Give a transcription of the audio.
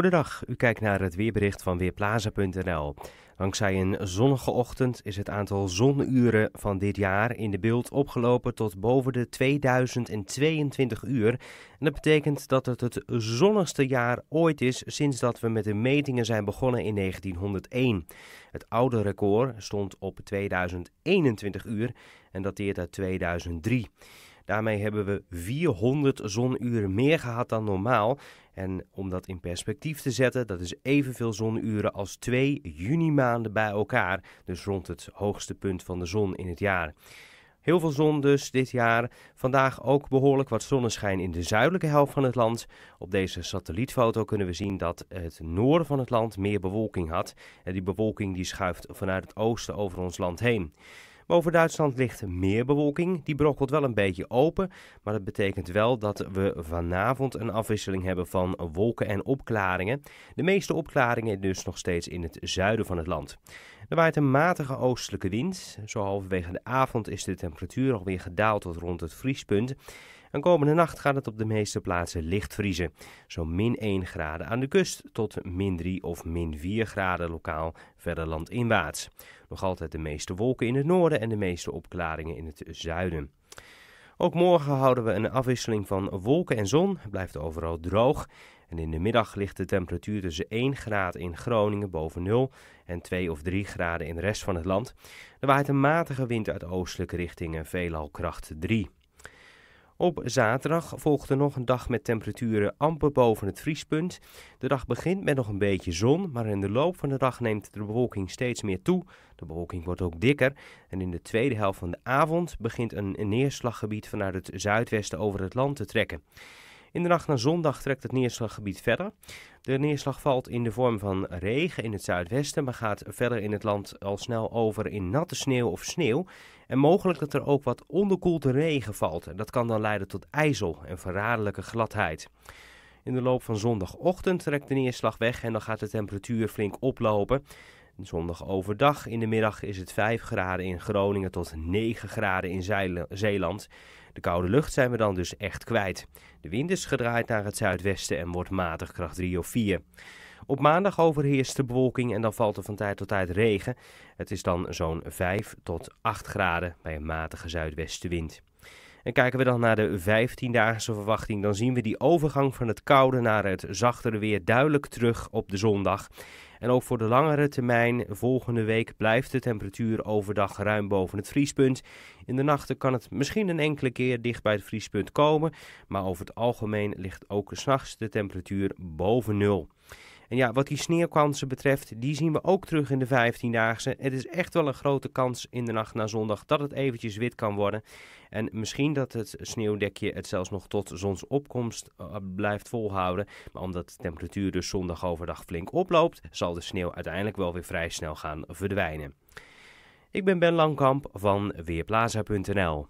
Goedendag, u kijkt naar het weerbericht van Weerplaza.nl. Dankzij een zonnige ochtend is het aantal zonuren van dit jaar in de beeld opgelopen tot boven de 2022 uur. En dat betekent dat het het zonnigste jaar ooit is sinds dat we met de metingen zijn begonnen in 1901. Het oude record stond op 2021 uur en dateert uit 2003. Daarmee hebben we 400 zonuren meer gehad dan normaal. En om dat in perspectief te zetten, dat is evenveel zonuren als twee juni-maanden bij elkaar. Dus rond het hoogste punt van de zon in het jaar. Heel veel zon dus dit jaar. Vandaag ook behoorlijk wat zonneschijn in de zuidelijke helft van het land. Op deze satellietfoto kunnen we zien dat het noorden van het land meer bewolking had. En die bewolking die schuift vanuit het oosten over ons land heen. Boven Duitsland ligt meer bewolking. Die brokkelt wel een beetje open. Maar dat betekent wel dat we vanavond een afwisseling hebben van wolken en opklaringen. De meeste opklaringen dus nog steeds in het zuiden van het land. Er waait een matige oostelijke wind. Zo halverwege de avond is de temperatuur alweer gedaald tot rond het vriespunt. En komende nacht gaat het op de meeste plaatsen licht vriezen. Zo min 1 graden aan de kust tot min 3 of min 4 graden lokaal verder landinwaarts. Nog altijd de meeste wolken in het noorden en de meeste opklaringen in het zuiden. Ook morgen houden we een afwisseling van wolken en zon. Het blijft overal droog. En in de middag ligt de temperatuur tussen 1 graad in Groningen boven 0 en 2 of 3 graden in de rest van het land. Er waait een matige wind uit oostelijke richtingen, veelal kracht 3. Op zaterdag volgt er nog een dag met temperaturen amper boven het vriespunt. De dag begint met nog een beetje zon, maar in de loop van de dag neemt de bewolking steeds meer toe. De bewolking wordt ook dikker en in de tweede helft van de avond begint een neerslaggebied vanuit het zuidwesten over het land te trekken. In de nacht naar zondag trekt het neerslaggebied verder. De neerslag valt in de vorm van regen in het zuidwesten, maar gaat verder in het land al snel over in natte sneeuw of sneeuw. En mogelijk dat er ook wat onderkoelde regen valt. dat kan dan leiden tot ijzel en verraderlijke gladheid. In de loop van zondagochtend trekt de neerslag weg en dan gaat de temperatuur flink oplopen. Zondag overdag in de middag is het 5 graden in Groningen tot 9 graden in Zeeland. De koude lucht zijn we dan dus echt kwijt. De wind is gedraaid naar het zuidwesten en wordt matig kracht 3 of 4. Op maandag overheerst de bewolking en dan valt er van tijd tot tijd regen. Het is dan zo'n 5 tot 8 graden bij een matige zuidwestenwind. En kijken we dan naar de 15-daagse verwachting, dan zien we die overgang van het koude naar het zachtere weer duidelijk terug op de zondag. En ook voor de langere termijn volgende week blijft de temperatuur overdag ruim boven het vriespunt. In de nachten kan het misschien een enkele keer dicht bij het vriespunt komen, maar over het algemeen ligt ook s'nachts de temperatuur boven nul. En ja, wat die sneeuwkansen betreft, die zien we ook terug in de 15-daagse. Het is echt wel een grote kans in de nacht na zondag dat het eventjes wit kan worden. En misschien dat het sneeuwdekje het zelfs nog tot zonsopkomst eh, blijft volhouden. Maar omdat de temperatuur dus zondag overdag flink oploopt, zal de sneeuw uiteindelijk wel weer vrij snel gaan verdwijnen. Ik ben Ben Langkamp van Weerplaza.nl.